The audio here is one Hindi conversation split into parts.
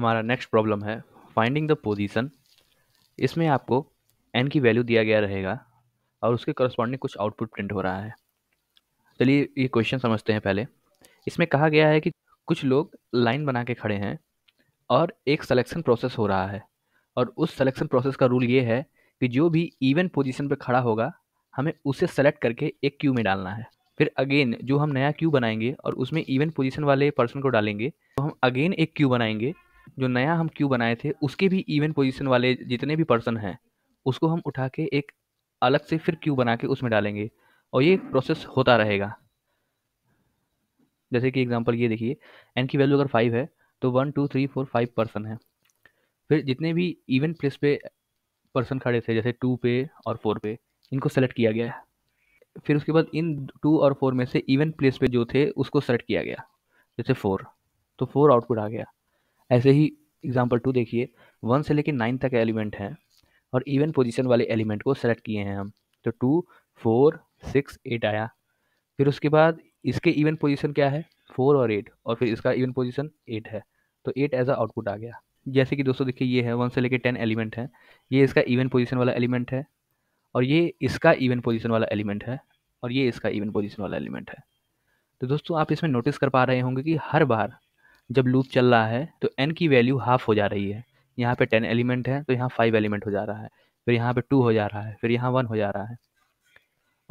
हमारा नेक्स्ट प्रॉब्लम है फाइंडिंग द पोजीशन इसमें आपको एन की वैल्यू दिया गया रहेगा और उसके करस्पॉन्डिंग कुछ आउटपुट प्रिंट हो रहा है चलिए ये क्वेश्चन समझते हैं पहले इसमें कहा गया है कि कुछ लोग लाइन बना के खड़े हैं और एक सिलेक्शन प्रोसेस हो रहा है और उस सिलेक्शन प्रोसेस का रूल ये है कि जो भी इवन पोजीशन पर खड़ा होगा हमें उसे सेलेक्ट करके एक क्यू में डालना है फिर अगेन जो हम नया क्यू बनाएंगे और उसमें इवन पोजीशन वाले पर्सन को डालेंगे तो हम अगेन एक क्यू बनाएंगे जो नया हम क्यू बनाए थे उसके भी इवन पोजीशन वाले जितने भी पर्सन हैं उसको हम उठा के एक अलग से फिर क्यू बना के उसमें डालेंगे और ये प्रोसेस होता रहेगा जैसे कि एग्जांपल ये देखिए एन की वैल्यू अगर फाइव है तो one two three four five person है फिर जितने भी इवन प्लेस पे पर्सन खड़े थे जैसे टू पे और फोर पे इनको सेलेक्ट किया गया फिर उसके बाद इन टू और फोर में से इवन प्लेस पे जो थे उसको सेलेक्ट किया गया जैसे फोर तो फोर आउटपुट आ गया ऐसे ही एग्जाम्पल टू देखिए वन से लेकर नाइन तक एलिमेंट हैं और इवन पोजीशन वाले एलिमेंट को सेलेक्ट किए हैं हम तो टू फोर सिक्स एट आया फिर उसके बाद इसके इवन पोजीशन क्या है फोर और एट और फिर इसका इवन पोजीशन एट है तो एट एज अ आउटपुट आ गया जैसे कि दोस्तों देखिए ये है वन से लेकर टेन एलिमेंट है ये इसका इवन पोजिशन वाला एलिमेंट है और ये इसका इवन पोजिशन वाला एलिमेंट है और ये इसका इवन पोजिशन वाला एलिमेंट है तो दोस्तों आप इसमें नोटिस कर पा रहे होंगे कि हर बार जब लूप चल रहा है तो एन की वैल्यू हाफ हो जा रही है यहाँ पे टेन एलिमेंट है तो यहाँ फाइव एलिमेंट हो जा रहा है फिर यहाँ पे टू हो जा रहा है फिर यहाँ वन हो जा रहा है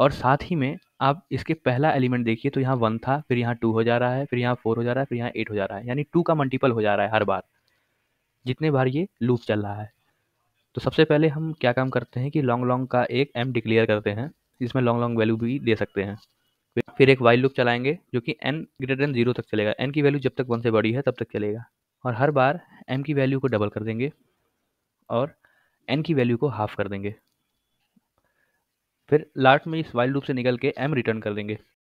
और साथ ही में आप इसके पहला एलिमेंट देखिए तो यहाँ वन था फिर यहाँ टू हो जा रहा है फिर यहाँ फोर हो जा रहा है फिर यहाँ एट हो जा रहा है यानी टू का मल्टीपल हो जा रहा है हर बार जितने बार ये लूप चल रहा है तो सबसे पहले हम क्या काम करते हैं कि लॉन्ग लॉन्ग का एक एम डिक्लेयर करते हैं जिसमें लॉन्ग लॉन्ग वैल्यू भी दे सकते हैं फिर एक वाइल लुक चलाएंगे जो कि एन ग्रेटर देन जीरो तक चलेगा एन की वैल्यू जब तक वन से बड़ी है तब तक चलेगा और हर बार एम की वैल्यू को डबल कर देंगे और एन की वैल्यू को हाफ कर देंगे फिर लास्ट में इस वाइल लुक से निकल के एम रिटर्न कर देंगे